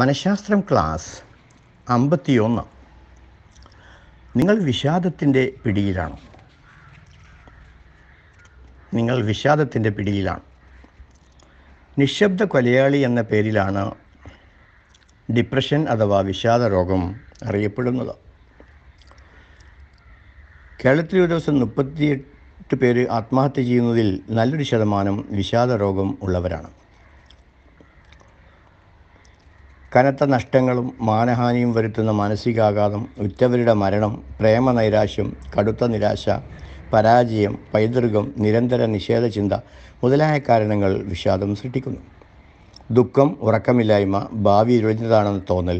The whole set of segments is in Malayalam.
മനഃശാസ്ത്രം ക്ലാസ് അമ്പത്തിയൊന്ന് നിങ്ങൾ വിഷാദത്തിൻ്റെ പിടിയിലാണ് നിങ്ങൾ വിഷാദത്തിൻ്റെ പിടിയിലാണ് നിശബ്ദ കൊലയാളി എന്ന പേരിലാണ് ഡിപ്രഷൻ അഥവാ വിഷാദ രോഗം അറിയപ്പെടുന്നത് കേരളത്തിൽ ഒരു ദിവസം മുപ്പത്തിയെട്ട് പേര് ആത്മഹത്യ ചെയ്യുന്നതിൽ നല്ലൊരു ശതമാനം വിഷാദ രോഗം ഉള്ളവരാണ് കനത്ത നഷ്ടങ്ങളും മാനഹാനിയും വരുത്തുന്ന മാനസികാഘാതം ഉറ്റവരുടെ മരണം പ്രേമനൈരാശ്യം കടുത്ത നിരാശ പരാജയം പൈതൃകം നിരന്തര നിഷേധചിന്ത മുതലായ കാരണങ്ങൾ വിഷാദം സൃഷ്ടിക്കുന്നു ദുഃഖം ഉറക്കമില്ലായ്മ ഭാവി ഇരുഴുന്നതാണെന്ന് തോന്നൽ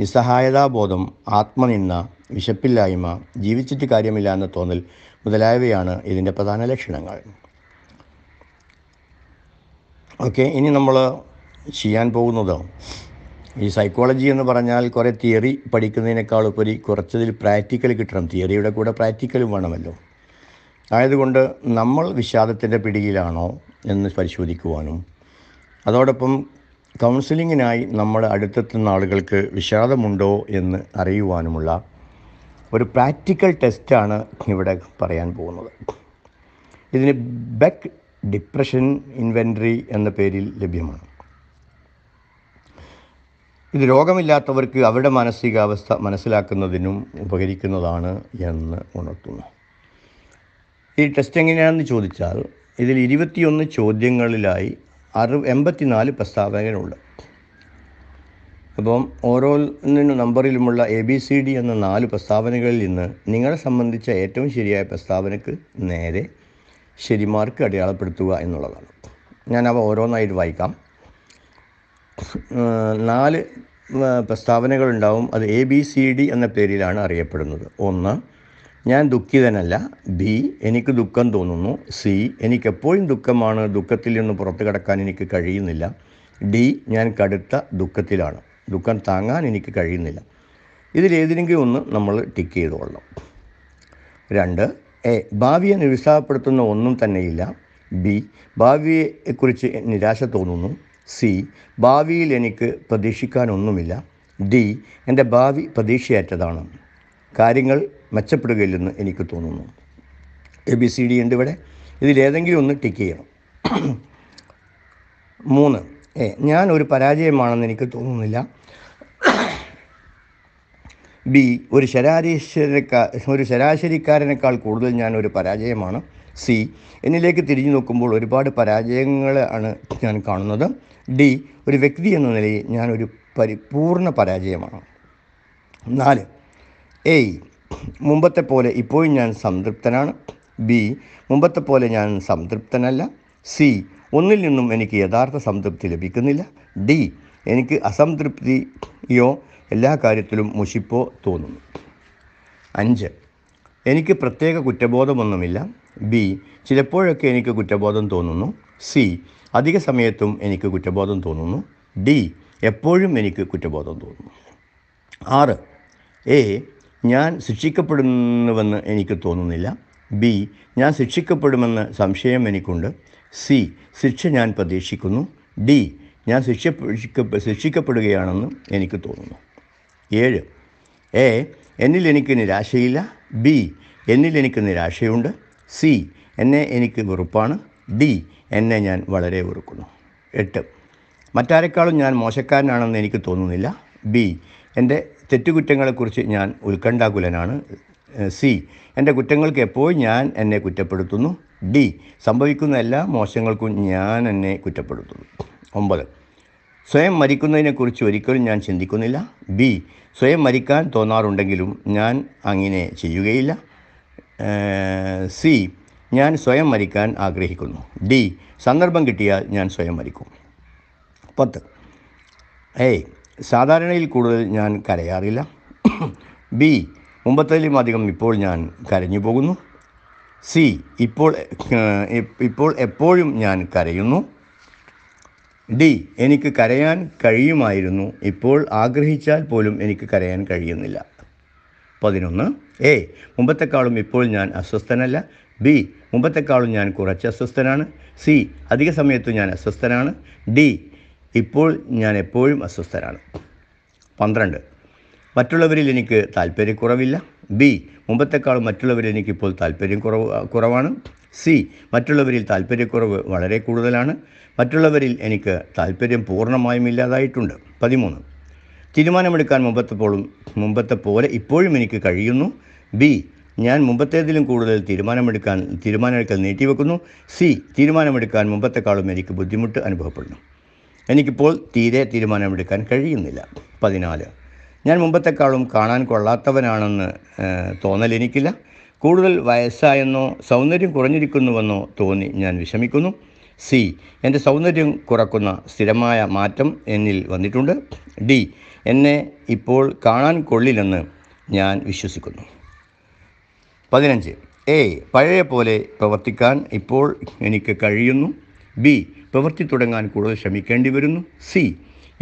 നിസ്സഹായതാബോധം ആത്മനിന്ന വിശപ്പില്ലായ്മ ജീവിച്ചിട്ട് കാര്യമില്ല എന്ന തോന്നൽ മുതലായവയാണ് ഇതിൻ്റെ പ്രധാന ലക്ഷണങ്ങൾ ഓക്കെ ഇനി നമ്മൾ ചെയ്യാൻ പോകുന്നത് ഈ സൈക്കോളജി എന്ന് പറഞ്ഞാൽ കുറേ തിയറി പഠിക്കുന്നതിനേക്കാൾ ഉപരി കുറച്ചതിൽ പ്രാക്ടിക്കൽ കിട്ടണം തിയറിയുടെ കൂടെ പ്രാക്ടിക്കലും വേണമല്ലോ ആയതുകൊണ്ട് നമ്മൾ വിഷാദത്തിൻ്റെ പിടിയിലാണോ എന്ന് പരിശോധിക്കുവാനും അതോടൊപ്പം കൗൺസിലിങ്ങിനായി നമ്മൾ അടുത്തെത്തുന്ന ആളുകൾക്ക് വിഷാദമുണ്ടോ എന്ന് അറിയുവാനുമുള്ള ഒരു പ്രാക്ടിക്കൽ ടെസ്റ്റാണ് ഇവിടെ പറയാൻ പോകുന്നത് ഇതിന് ബെക്ക് ഡിപ്രഷൻ ഇൻവെൻട്രി എന്ന പേരിൽ ലഭ്യമാണ് ഇത് രോഗമില്ലാത്തവർക്ക് അവരുടെ മാനസികാവസ്ഥ മനസ്സിലാക്കുന്നതിനും ഉപകരിക്കുന്നതാണ് എന്ന് ഉണർത്തുന്നു ഈ ടെസ്റ്റ് എങ്ങനെയാണെന്ന് ചോദിച്ചാൽ ഇതിൽ ഇരുപത്തിയൊന്ന് ചോദ്യങ്ങളിലായി അറു എൺപത്തിനാല് പ്രസ്താവനകളുണ്ട് അപ്പം ഓരോന്നിനും നമ്പറിലുമുള്ള എ ബി സി ഡി എന്ന നാല് പ്രസ്താവനകളിൽ നിന്ന് നിങ്ങളെ സംബന്ധിച്ച ഏറ്റവും ശരിയായ പ്രസ്താവനയ്ക്ക് നേരെ ശരിമാർക്ക് അടയാളപ്പെടുത്തുക എന്നുള്ളതാണ് ഞാൻ അവ ഓരോന്നായിട്ട് വായിക്കാം നാല് പ്രസ്താവനകളുണ്ടാവും അത് എ ബി സി ഡി എന്ന പേരിലാണ് അറിയപ്പെടുന്നത് ഒന്ന് ഞാൻ ദുഃഖിതനല്ല ബി എനിക്ക് ദുഃഖം തോന്നുന്നു സി എനിക്കെപ്പോഴും ദുഃഖമാണ് ദുഃഖത്തിൽ നിന്ന് പുറത്തു കടക്കാൻ എനിക്ക് കഴിയുന്നില്ല ഡി ഞാൻ കടുത്ത ദുഃഖത്തിലാണ് ദുഃഖം താങ്ങാൻ എനിക്ക് കഴിയുന്നില്ല ഇതിലേതിനെങ്കിലും ഒന്ന് നമ്മൾ ടിക്ക് ചെയ്തുകൊള്ളണം രണ്ട് എ ഭാവിയെ നിരുത്സാഹപ്പെടുത്തുന്ന ഒന്നും തന്നെയില്ല ബി ഭാവിയെക്കുറിച്ച് നിരാശ തോന്നുന്നു സി ഭാവിയിൽ എനിക്ക് പ്രതീക്ഷിക്കാനൊന്നുമില്ല ഡി എൻ്റെ ഭാവി പ്രതീക്ഷയേറ്റതാണ് കാര്യങ്ങൾ മെച്ചപ്പെടുകയില്ലെന്ന് എനിക്ക് തോന്നുന്നു എ ബി സി ഡി ഉണ്ട് ഇവിടെ ഇതിലേതെങ്കിലും ഒന്ന് ടിക്ക് ചെയ്യണം മൂന്ന് എ ഞാൻ ഒരു പരാജയമാണെന്ന് എനിക്ക് തോന്നുന്നില്ല ബി ഒരു ശരാശരിക്കാ ഒരു ശരാശരിക്കാരനേക്കാൾ കൂടുതൽ ഞാൻ ഒരു പരാജയമാണ് സി എന്നിലേക്ക് തിരിഞ്ഞു നോക്കുമ്പോൾ ഒരുപാട് പരാജയങ്ങളാണ് ഞാൻ കാണുന്നത് ഡി ഒരു വ്യക്തി എന്ന നിലയിൽ ഞാനൊരു പരിപൂർണ പരാജയമാണ് നാല് എ മുമ്പത്തെ പോലെ ഇപ്പോഴും ഞാൻ സംതൃപ്തനാണ് ബി മുമ്പത്തെ പോലെ ഞാൻ സംതൃപ്തനല്ല സി ഒന്നിൽ നിന്നും എനിക്ക് യഥാർത്ഥ സംതൃപ്തി ലഭിക്കുന്നില്ല ഡി എനിക്ക് അസംതൃപ്തിയോ എല്ലാ കാര്യത്തിലും മുഷിപ്പോ തോന്നുന്നു അഞ്ച് എനിക്ക് പ്രത്യേക കുറ്റബോധമൊന്നുമില്ല ബി ചിലപ്പോഴൊക്കെ എനിക്ക് കുറ്റബോധം തോന്നുന്നു സി അധിക സമയത്തും എനിക്ക് കുറ്റബോധം തോന്നുന്നു ഡി എപ്പോഴും എനിക്ക് കുറ്റബോധം തോന്നുന്നു ആറ് എ ഞാൻ ശിക്ഷിക്കപ്പെടുന്നുവെന്ന് എനിക്ക് തോന്നുന്നില്ല ബി ഞാൻ ശിക്ഷിക്കപ്പെടുമെന്ന് സംശയം എനിക്കുണ്ട് സി ശിക്ഷ ഞാൻ പ്രതീക്ഷിക്കുന്നു ഡി ഞാൻ ശിക്ഷ ശിക്ഷിക്കപ്പെടുകയാണെന്ന് എനിക്ക് തോന്നുന്നു ഏഴ് എ എന്നിൽ എനിക്ക് നിരാശയില്ല ബി എന്നിൽ എനിക്ക് നിരാശയുണ്ട് സി എന്നെ എനിക്ക് വെറുപ്പാണ് ഡി എന്നെ ഞാൻ വളരെ വെറുക്കുന്നു എട്ട് മറ്റാരെക്കാളും ഞാൻ മോശക്കാരനാണെന്ന് എനിക്ക് തോന്നുന്നില്ല ബി എൻ്റെ തെറ്റുകുറ്റങ്ങളെക്കുറിച്ച് ഞാൻ ഉത്കണ്ഠാകുലനാണ് സി എൻ്റെ കുറ്റങ്ങൾക്ക് എപ്പോഴും ഞാൻ എന്നെ കുറ്റപ്പെടുത്തുന്നു ഡി സംഭവിക്കുന്ന എല്ലാ മോശങ്ങൾക്കും ഞാൻ എന്നെ കുറ്റപ്പെടുത്തുന്നു ഒമ്പത് സ്വയം മരിക്കുന്നതിനെക്കുറിച്ച് ഒരിക്കലും ഞാൻ ചിന്തിക്കുന്നില്ല ബി സ്വയം മരിക്കാൻ തോന്നാറുണ്ടെങ്കിലും ഞാൻ അങ്ങനെ ചെയ്യുകയില്ല സി ഞാൻ സ്വയം മരിക്കാൻ ആഗ്രഹിക്കുന്നു ഡി സന്ദർഭം കിട്ടിയാൽ ഞാൻ സ്വയം മരിക്കും പത്ത് ഏ സാധാരണയിൽ കൂടുതൽ ഞാൻ കരയാറില്ല ബി മുമ്പത്തേലും അധികം ഇപ്പോൾ ഞാൻ കരഞ്ഞു പോകുന്നു സി ഇപ്പോൾ ഇപ്പോൾ എപ്പോഴും ഞാൻ കരയുന്നു ഡി എനിക്ക് കരയാൻ കഴിയുമായിരുന്നു ഇപ്പോൾ ആഗ്രഹിച്ചാൽ പോലും എനിക്ക് കരയാൻ കഴിയുന്നില്ല പതിനൊന്ന് എ മുമ്പത്തെക്കാളും ഇപ്പോൾ ഞാൻ അസ്വസ്ഥനല്ല ബി മുമ്പത്തെക്കാളും ഞാൻ കുറച്ച് അസ്വസ്ഥനാണ് സി അധിക സമയത്തും ഞാൻ അസ്വസ്ഥനാണ് ഡി ഇപ്പോൾ ഞാൻ എപ്പോഴും അസ്വസ്ഥനാണ് പന്ത്രണ്ട് മറ്റുള്ളവരിൽ എനിക്ക് താല്പര്യക്കുറവില്ല ബി മുമ്പത്തെക്കാളും മറ്റുള്ളവരിൽ എനിക്കിപ്പോൾ താല്പര്യം കുറവ് കുറവാണ് സി മറ്റുള്ളവരിൽ താല്പര്യക്കുറവ് വളരെ കൂടുതലാണ് മറ്റുള്ളവരിൽ എനിക്ക് താല്പര്യം പൂർണ്ണമായും ഇല്ലാതായിട്ടുണ്ട് പതിമൂന്ന് തീരുമാനമെടുക്കാൻ മുമ്പത്തെപ്പോഴും മുമ്പത്തെ പോലെ ഇപ്പോഴും എനിക്ക് കഴിയുന്നു ബി ഞാൻ മുമ്പത്തേതിലും കൂടുതൽ തീരുമാനമെടുക്കാൻ തീരുമാനമെടുക്കൽ നീട്ടിവെക്കുന്നു സി തീരുമാനമെടുക്കാൻ മുമ്പത്തെക്കാളും എനിക്ക് ബുദ്ധിമുട്ട് അനുഭവപ്പെടുന്നു എനിക്കിപ്പോൾ തീരെ തീരുമാനമെടുക്കാൻ കഴിയുന്നില്ല പതിനാല് ഞാൻ മുമ്പത്തെക്കാളും കാണാൻ കൊള്ളാത്തവനാണെന്ന് തോന്നൽ എനിക്കില്ല കൂടുതൽ വയസ്സായെന്നോ സൗന്ദര്യം കുറഞ്ഞിരിക്കുന്നുവെന്നോ തോന്നി ഞാൻ വിഷമിക്കുന്നു സി എൻ്റെ സൗന്ദര്യം കുറക്കുന്ന സ്ഥിരമായ മാറ്റം എന്നിൽ വന്നിട്ടുണ്ട് ഡി എന്നെ ഇപ്പോൾ കാണാൻ കൊള്ളില്ലെന്ന് ഞാൻ വിശ്വസിക്കുന്നു പതിനഞ്ച് എ പഴയ പോലെ പ്രവർത്തിക്കാൻ ഇപ്പോൾ എനിക്ക് കഴിയുന്നു ബി പ്രവർത്തി തുടങ്ങാൻ കൂടുതൽ ശ്രമിക്കേണ്ടി വരുന്നു സി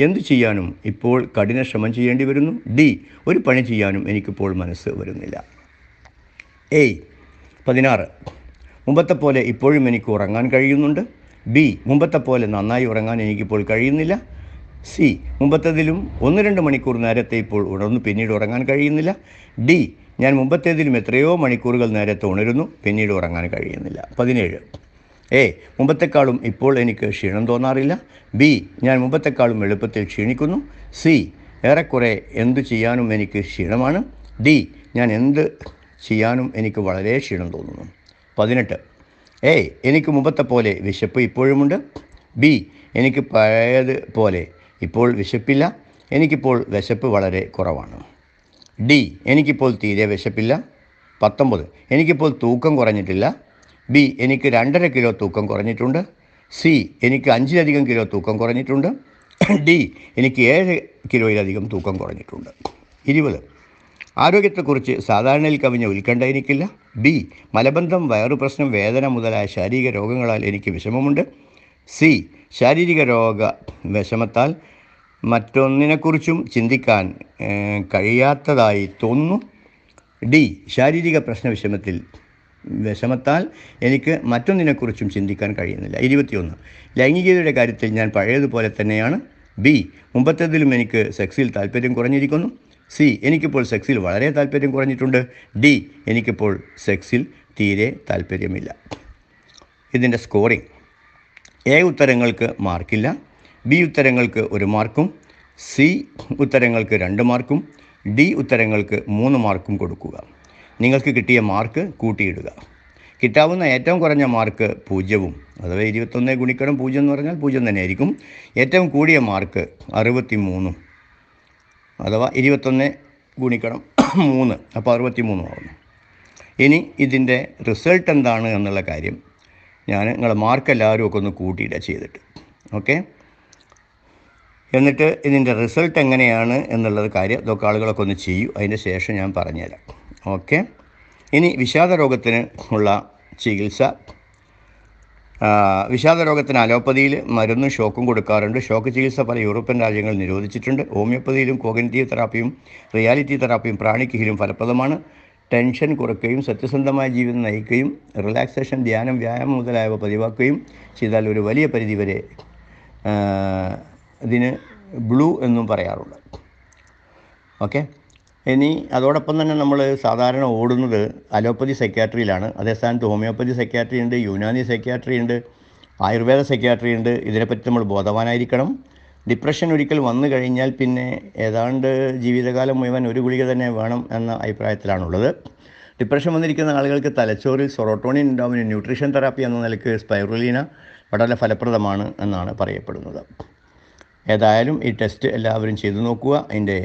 എന്തു ചെയ്യാനും ഇപ്പോൾ കഠിന ശ്രമം ചെയ്യേണ്ടി വരുന്നു ഡി ഒരു പണി ചെയ്യാനും എനിക്കിപ്പോൾ മനസ്സ് വരുന്നില്ല എ പതിനാറ് മുമ്പത്തെ പോലെ ഇപ്പോഴും എനിക്ക് ഉറങ്ങാൻ കഴിയുന്നുണ്ട് ബി മുമ്പത്തെ പോലെ നന്നായി ഉറങ്ങാൻ എനിക്കിപ്പോൾ കഴിയുന്നില്ല സി മുമ്പത്തേതിലും ഒന്ന് രണ്ട് മണിക്കൂർ നേരത്തെ ഇപ്പോൾ ഉണർന്നു പിന്നീട് ഉറങ്ങാൻ കഴിയുന്നില്ല ഡി ഞാൻ മുമ്പത്തേതിലും എത്രയോ മണിക്കൂറുകൾ നേരത്തെ ഉണരുന്നു പിന്നീട് ഉറങ്ങാൻ കഴിയുന്നില്ല പതിനേഴ് എ മുമ്പത്തെക്കാളും ഇപ്പോൾ എനിക്ക് ക്ഷീണം തോന്നാറില്ല ബി ഞാൻ മുമ്പത്തെക്കാളും എളുപ്പത്തിൽ ക്ഷീണിക്കുന്നു സി ഏറെക്കുറെ എന്തു ചെയ്യാനും എനിക്ക് ക്ഷീണമാണ് ഡി ഞാൻ എന്ത് ചെയ്യാനും എനിക്ക് വളരെ ക്ഷീണം തോന്നുന്നു പതിനെട്ട് എ എനിക്ക് മുമ്പത്തെ പോലെ വിശപ്പ് ഇപ്പോഴുമുണ്ട് ബി എനിക്ക് പഴയത് പോലെ ഇപ്പോൾ വിശപ്പില്ല എനിക്കിപ്പോൾ വിശപ്പ് വളരെ കുറവാണ് ഡി എനിക്കിപ്പോൾ തീരെ വിശപ്പില്ല പത്തൊമ്പത് എനിക്കിപ്പോൾ തൂക്കം കുറഞ്ഞിട്ടില്ല ബി എനിക്ക് രണ്ടര കിലോ തൂക്കം കുറഞ്ഞിട്ടുണ്ട് സി എനിക്ക് അഞ്ചിലധികം കിലോ തൂക്കം കുറഞ്ഞിട്ടുണ്ട് ഡി എനിക്ക് ഏഴ് കിലോയിലധികം തൂക്കം കുറഞ്ഞിട്ടുണ്ട് ഇരുപത് ആരോഗ്യത്തെക്കുറിച്ച് സാധാരണയിൽ കവിഞ്ഞ ഉത്കണ്ഠ എനിക്കില്ല ബി മലബന്ധം വയറു പ്രശ്നം വേദന മുതലായ ശാരീരിക രോഗങ്ങളാൽ എനിക്ക് വിഷമമുണ്ട് സി ശാരീരിക രോഗ വിഷമത്താൽ മറ്റൊന്നിനെക്കുറിച്ചും ചിന്തിക്കാൻ കഴിയാത്തതായി തോന്നുന്നു ഡി ശാരീരിക പ്രശ്ന വിഷമത്തിൽ വിഷമത്താൽ എനിക്ക് മറ്റൊന്നിനെക്കുറിച്ചും ചിന്തിക്കാൻ കഴിയുന്നില്ല ഇരുപത്തിയൊന്ന് ലൈംഗികതയുടെ കാര്യത്തിൽ ഞാൻ പഴയതുപോലെ തന്നെയാണ് ബി മുമ്പത്തേതിലും എനിക്ക് സെക്സിൽ താല്പര്യം കുറഞ്ഞിരിക്കുന്നു സി എനിക്കിപ്പോൾ സെക്സിൽ വളരെ താല്പര്യം കുറഞ്ഞിട്ടുണ്ട് ഡി എനിക്കിപ്പോൾ സെക്സിൽ തീരെ താല്പര്യമില്ല ഇതിൻ്റെ സ്കോറിംഗ് എ ഉത്തരങ്ങൾക്ക് മാർക്കില്ല ബി ഉത്തരങ്ങൾക്ക് ഒരു മാർക്കും സി ഉത്തരങ്ങൾക്ക് രണ്ട് മാർക്കും ഡി ഉത്തരങ്ങൾക്ക് മൂന്ന് മാർക്കും കൊടുക്കുക നിങ്ങൾക്ക് കിട്ടിയ മാർക്ക് കൂട്ടിയിടുക കിട്ടാവുന്ന ഏറ്റവും കുറഞ്ഞ മാർക്ക് പൂജ്യവും അഥവാ ഇരുപത്തൊന്ന് ഗുണിക്കണം പൂജ്യം എന്ന് പറഞ്ഞാൽ പൂജ്യം തന്നെയായിരിക്കും ഏറ്റവും കൂടിയ മാർക്ക് അറുപത്തി മൂന്നും അഥവാ ഇരുപത്തൊന്ന് ഗുണിക്കണം മൂന്ന് അപ്പോൾ അറുപത്തി മൂന്നും ആവുന്നു ഇനി ഇതിൻ്റെ റിസൾട്ട് എന്താണ് എന്നുള്ള കാര്യം ഞാൻ നിങ്ങളുടെ മാർക്ക് എല്ലാവരും ഒക്കെ ഒന്ന് കൂട്ടിയിട്ട് ചെയ്തിട്ട് ഓക്കെ എന്നിട്ട് ഇതിൻ്റെ റിസൾട്ട് എങ്ങനെയാണ് എന്നുള്ളത് കാര്യം ഇതൊക്കെ ആളുകളൊക്കെ ഒന്ന് ചെയ്യൂ അതിൻ്റെ ശേഷം ഞാൻ പറഞ്ഞുതരാം ഓക്കെ ഇനി വിഷാദ രോഗത്തിന് ഉള്ള ചികിത്സ വിഷാദ രോഗത്തിന് അലോപ്പതിയിൽ മരുന്നും ഷോക്കും കൊടുക്കാറുണ്ട് ഷോക്ക് ചികിത്സ പല യൂറോപ്യൻ രാജ്യങ്ങൾ നിരോധിച്ചിട്ടുണ്ട് ഹോമിയോപ്പതിയിലും കോഗനിറ്റീവ് തെറാപ്പിയും റിയാലിറ്റി തെറാപ്പിയും പ്രാണിക്ക് ഹീലും ഫലപ്രദമാണ് ടെൻഷൻ കുറയ്ക്കുകയും സത്യസന്ധമായ ജീവിതം നയിക്കുകയും റിലാക്സേഷൻ ധ്യാനം വ്യായാമം മുതലായവ പതിവാക്കുകയും ചെയ്താൽ ഒരു വലിയ പരിധി വരെ ഇതിന് ബ്ലൂ എന്നും പറയാറുണ്ട് ഓക്കെ ഇനി അതോടൊപ്പം തന്നെ നമ്മൾ സാധാരണ ഓടുന്നത് അലോപ്പതി സെക്യാട്രിയിലാണ് അതേ സ്ഥാനത്ത് ഹോമിയോപ്പതി സെക്യാട്രി ഉണ്ട് യുനാനി സെക്യാട്രി ഉണ്ട് ആയുർവേദ സെക്യാട്രി ഉണ്ട് ഇതിനെപ്പറ്റി നമ്മൾ ബോധവാനായിരിക്കണം ഡിപ്രഷൻ ഒരിക്കൽ വന്നു കഴിഞ്ഞാൽ പിന്നെ ഏതാണ്ട് ജീവിതകാലം മുഴുവൻ ഒരു ഗുളിക തന്നെ വേണം എന്ന അഭിപ്രായത്തിലാണുള്ളത് ഡിപ്രഷൻ വന്നിരിക്കുന്ന ആളുകൾക്ക് തലച്ചോറിൽ സൊറോട്ടോണിൻ ഉണ്ടാവുന്ന ന്യൂട്രീഷൻ തെറാപ്പി എന്ന നിലയ്ക്ക് സ്പൈറുലീന വളരെ ഫലപ്രദമാണ് എന്നാണ് പറയപ്പെടുന്നത് ഏതായാലും ഈ ടെസ്റ്റ് എല്ലാവരും ചെയ്തു നോക്കുക അതിൻ്റെ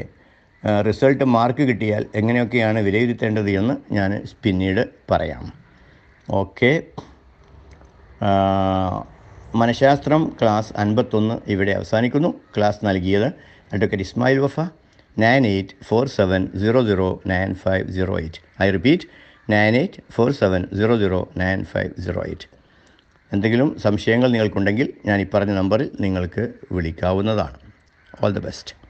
റിസൾട്ട് മാർക്ക് കിട്ടിയാൽ എങ്ങനെയൊക്കെയാണ് വിലയിരുത്തേണ്ടത് എന്ന് ഞാൻ പിന്നീട് പറയാം ഓക്കെ മനഃശാസ്ത്രം ക്ലാസ് അൻപത്തൊന്ന് ഇവിടെ അവസാനിക്കുന്നു ക്ലാസ് നൽകിയത് advocate Ismail Wafa nine eight four seven zero zero nine five zero eight I repeat nine eight four seven zero zero nine five zero eight എന്തെങ്കിലും സംശയങ്ങൾ നിങ്ങൾക്കുണ്ടെങ്കിൽ ഞാൻ ഈ പറഞ്ഞ നമ്പറിൽ നിങ്ങൾക്ക് വിളിക്കാവുന്നതാണ് ഓൾ ദി ബെസ്റ്റ്